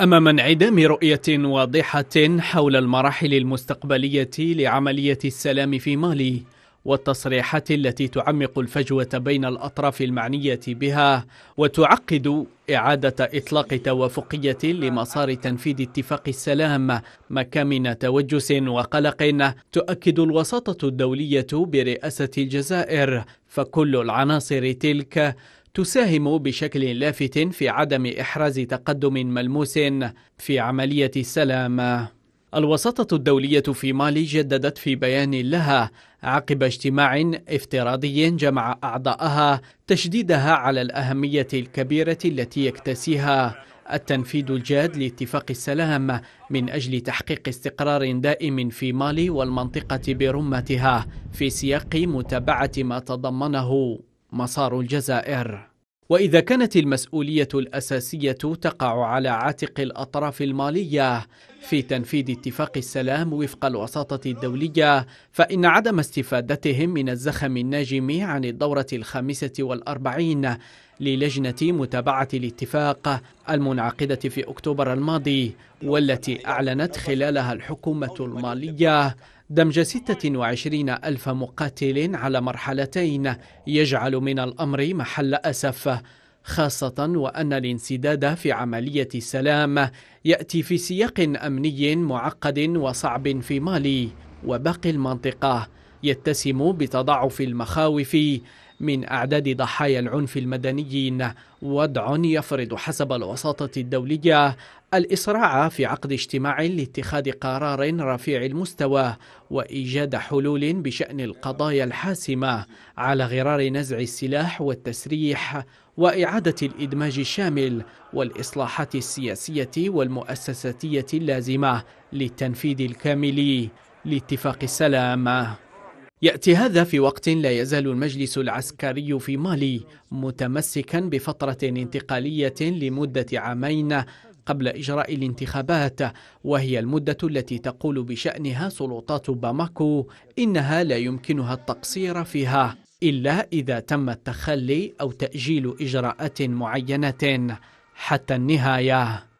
أمام انعدام رؤية واضحة حول المراحل المستقبلية لعملية السلام في مالي والتصريحات التي تعمق الفجوة بين الأطراف المعنية بها وتعقد إعادة إطلاق توافقية لمسار تنفيذ اتفاق السلام مكامن توجس وقلق تؤكد الوساطة الدولية برئاسة الجزائر فكل العناصر تلك تساهم بشكل لافت في عدم إحراز تقدم ملموس في عملية السلام الوساطة الدولية في مالي جددت في بيان لها عقب اجتماع افتراضي جمع أعضاءها تشديدها على الأهمية الكبيرة التي يكتسيها التنفيذ الجاد لاتفاق السلام من أجل تحقيق استقرار دائم في مالي والمنطقة برمتها في سياق متابعة ما تضمنه مسار الجزائر واذا كانت المسؤوليه الاساسيه تقع على عاتق الاطراف الماليه في تنفيذ اتفاق السلام وفق الوساطة الدولية فإن عدم استفادتهم من الزخم الناجم عن الدورة الخامسة والأربعين للجنة متابعة الاتفاق المنعقدة في أكتوبر الماضي والتي أعلنت خلالها الحكومة المالية دمج 26 ألف مقاتل على مرحلتين يجعل من الأمر محل أسف خاصة وأن الانسداد في عملية السلام يأتي في سياق أمني معقد وصعب في مالي وباقي المنطقة يتسم بتضاعف المخاوف من أعداد ضحايا العنف المدنيين وضع يفرض حسب الوساطة الدولية الإسراع في عقد اجتماع لاتخاذ قرار رفيع المستوى وإيجاد حلول بشأن القضايا الحاسمة على غرار نزع السلاح والتسريح وإعادة الإدماج الشامل والإصلاحات السياسية والمؤسساتية اللازمة للتنفيذ الكامل لاتفاق السلام يأتي هذا في وقت لا يزال المجلس العسكري في مالي متمسكا بفترة انتقالية لمدة عامين قبل إجراء الانتخابات وهي المدة التي تقول بشأنها سلطات باماكو إنها لا يمكنها التقصير فيها إلا إذا تم التخلي أو تأجيل إجراءات معينة حتى النهاية